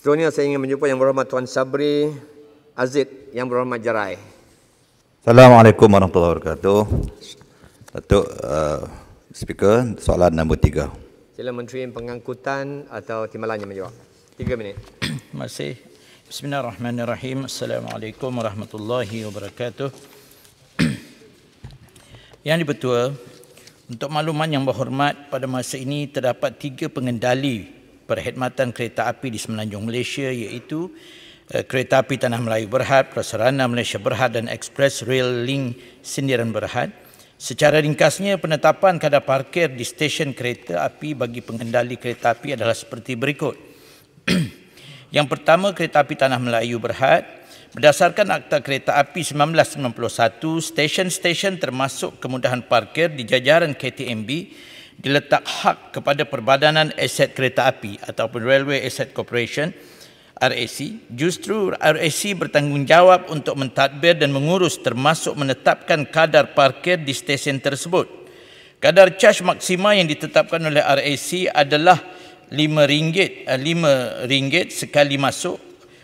Seterusnya saya ingin menjumpa yang berhormat Tuan Sabri Aziz yang berhormat Jarai. Assalamualaikum warahmatullahi wabarakatuh. Datuk uh, Speaker, soalan nombor tiga. Sila Menteri Pengangkutan atau Timbalan menjawab. Tiga minit. Masih. Bismillahirrahmanirrahim. Assalamualaikum warahmatullahi wabarakatuh. yang di dipertua, untuk makluman yang berhormat pada masa ini terdapat tiga pengendali perkhidmatan kereta api di semenanjung Malaysia iaitu eh, kereta api Tanah Melayu Berhad, Prasarana Malaysia Berhad dan Express Rail Link Sindiran Berhad. Secara ringkasnya, penetapan kadar parkir di stesen kereta api bagi pengendali kereta api adalah seperti berikut. Yang pertama, kereta api Tanah Melayu Berhad. Berdasarkan Akta Kereta Api 1991, stesen-stesen termasuk kemudahan parkir di jajaran KTMB diletak hak kepada perbadanan aset kereta api ataupun Railway Asset Corporation RAC justru RAC bertanggungjawab untuk mentadbir dan mengurus termasuk menetapkan kadar parkir di stesen tersebut. Kadar charge maksima yang ditetapkan oleh RAC adalah RM5 RM5 eh, sekali masuk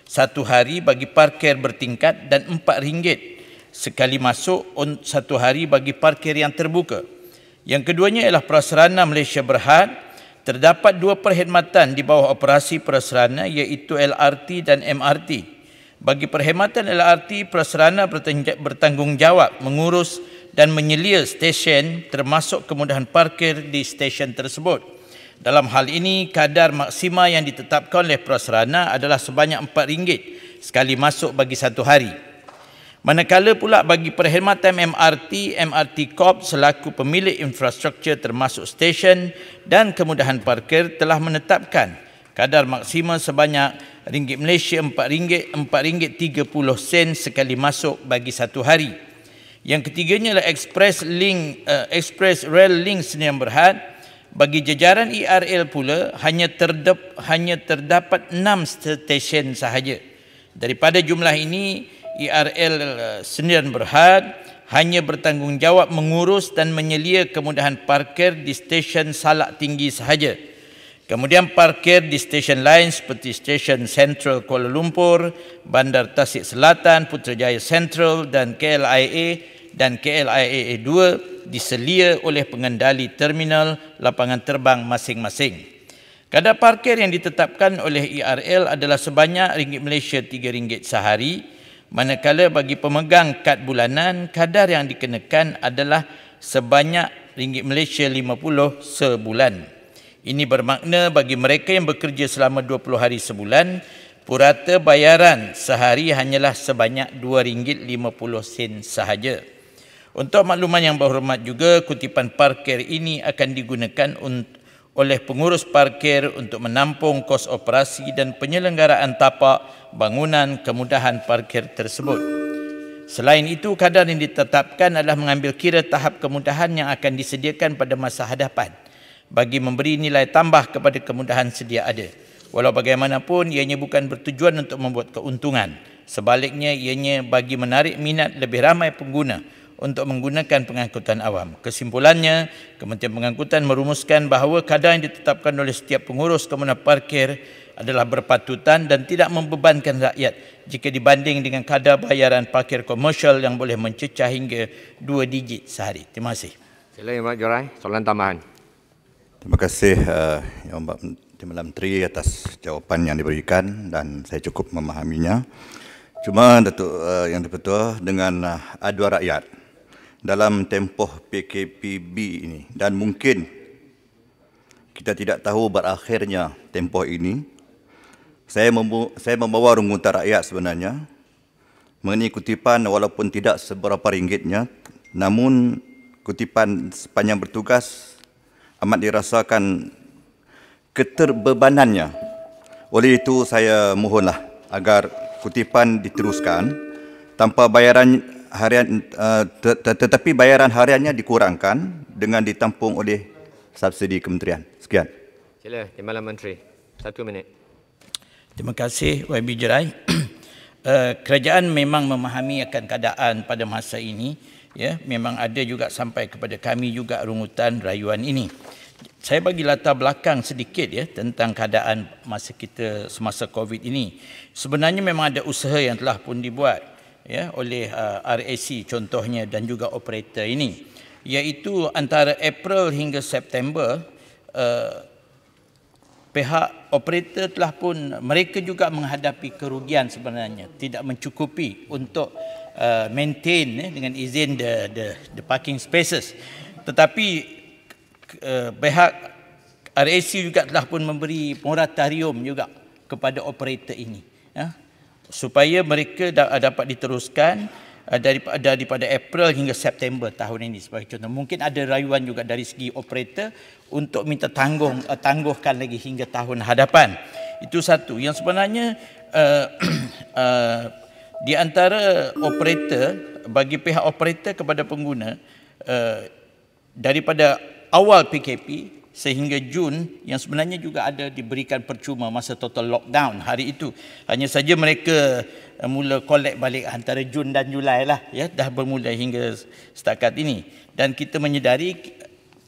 satu hari bagi parkir bertingkat dan RM4 sekali masuk satu hari bagi parkir yang terbuka. Yang keduanya ialah Prasarana Malaysia Berhad. Terdapat dua perkhidmatan di bawah operasi Prasarana iaitu LRT dan MRT. Bagi perkhidmatan LRT, Prasarana bertanggungjawab mengurus dan menyelia stesen termasuk kemudahan parkir di stesen tersebut. Dalam hal ini, kadar maksima yang ditetapkan oleh Prasarana adalah sebanyak RM4 sekali masuk bagi satu hari. Manakala pula bagi perkhidmatan MRT, MRT Corp selaku pemilik infrastruktur termasuk stesen dan kemudahan parkir telah menetapkan kadar maksimum sebanyak ringgit Malaysia RM4, RM4.30 sen sekali masuk bagi satu hari. Yang ketiganya adalah Express Link, uh, Express Rail Link Senyum Berhad. Bagi jejaran ERL pula hanya, terdep, hanya terdapat 6 stesen sahaja. Daripada jumlah ini, IRL e eh, Senian Berhad hanya bertanggungjawab mengurus dan menyelia kemudahan parkir di stesen Salak Tinggi sahaja. Kemudian parkir di stesen lain seperti stesen Central Kuala Lumpur, Bandar Tasik Selatan, Putrajaya Central dan KLIA dan KLIA 2 diselia oleh pengendali terminal lapangan terbang masing-masing. Kadar parkir yang ditetapkan oleh IRL e adalah sebanyak ringgit Malaysia RM3 sehari. Manakala bagi pemegang kad bulanan, kadar yang dikenakan adalah sebanyak ringgit Malaysia 50 sebulan. Ini bermakna bagi mereka yang bekerja selama 20 hari sebulan, purata bayaran sehari hanyalah sebanyak RM2.50 sen sahaja. Untuk makluman yang berhormat juga, kutipan parkir ini akan digunakan untuk oleh pengurus parkir untuk menampung kos operasi dan penyelenggaraan tapak bangunan kemudahan parkir tersebut. Selain itu, kadar yang ditetapkan adalah mengambil kira tahap kemudahan yang akan disediakan pada masa hadapan bagi memberi nilai tambah kepada kemudahan sedia ada. Walau bagaimanapun, ianya bukan bertujuan untuk membuat keuntungan. Sebaliknya, ianya bagi menarik minat lebih ramai pengguna untuk menggunakan pengangkutan awam. Kesimpulannya, Kementerian Pengangkutan merumuskan bahawa kadar yang ditetapkan oleh setiap pengurus komuna parkir adalah berpatutan dan tidak membebankan rakyat jika dibanding dengan kadar bayaran parkir komersial yang boleh mencecah hingga dua digit sehari. Terima kasih. Sila Yang Mbak Jorai, soalan tambahan. Terima kasih uh, Yang Mbak Timbalan Menteri atas jawapan yang diberikan dan saya cukup memahaminya. Cuma Datuk uh, Yang Dipertua dengan uh, aduan rakyat dalam tempoh PKPB ini dan mungkin kita tidak tahu berakhirnya tempoh ini saya membawa, saya membawa rungutan rakyat sebenarnya mengenai kutipan walaupun tidak seberapa ringgitnya namun kutipan sepanjang bertugas amat dirasakan keterbebanannya oleh itu saya mohonlah agar kutipan diteruskan tanpa bayaran harian eh, tetapi bayaran hariannya dikurangkan dengan ditampung oleh subsidi kementerian. Sekian. Sila, Timbalan Menteri. Satu minit. Terima kasih, YB Jerai. Eh, kerajaan memang memahami akan keadaan pada masa ini. Ya, memang ada juga sampai kepada kami juga rungutan rayuan ini. Saya bagi latar belakang sedikit ya tentang keadaan masa kita semasa COVID ini. Sebenarnya memang ada usaha yang telah pun dibuat ya oleh uh, RAC contohnya dan juga operator ini iaitu antara April hingga September uh, pihak operator telah pun mereka juga menghadapi kerugian sebenarnya tidak mencukupi untuk uh, maintain eh, dengan izin the, the the parking spaces tetapi uh, pihak RAC juga telah pun memberi moratorium juga kepada operator ini ya supaya mereka ah, dapat diteruskan ah, daripada ah, daripada April hingga September tahun ini sebagai contoh mungkin ada rayuan juga dari segi operator untuk minta tanggung tangguhkan lagi hingga tahun hadapan itu satu yang sebenarnya uh, uh, di antara operator bagi pihak operator kepada pengguna uh, daripada awal PKP sehingga Jun yang sebenarnya juga ada diberikan percuma masa total lockdown hari itu. Hanya saja mereka eh, mula kolek balik antara Jun dan Julai lah ya dah bermula hingga setakat ini dan kita menyedari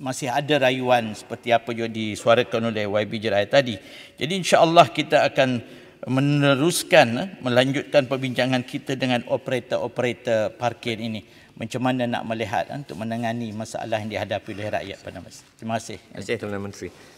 masih ada rayuan seperti apa yang disuarakan oleh YB Jerai tadi. Jadi insya-Allah kita akan meneruskan eh, melanjutkan perbincangan kita dengan operator-operator parkir ini macam mana nak melihat eh, untuk menangani masalah yang dihadapi oleh rakyat pada masa. Terima kasih. Terima kasih Tuan Menteri.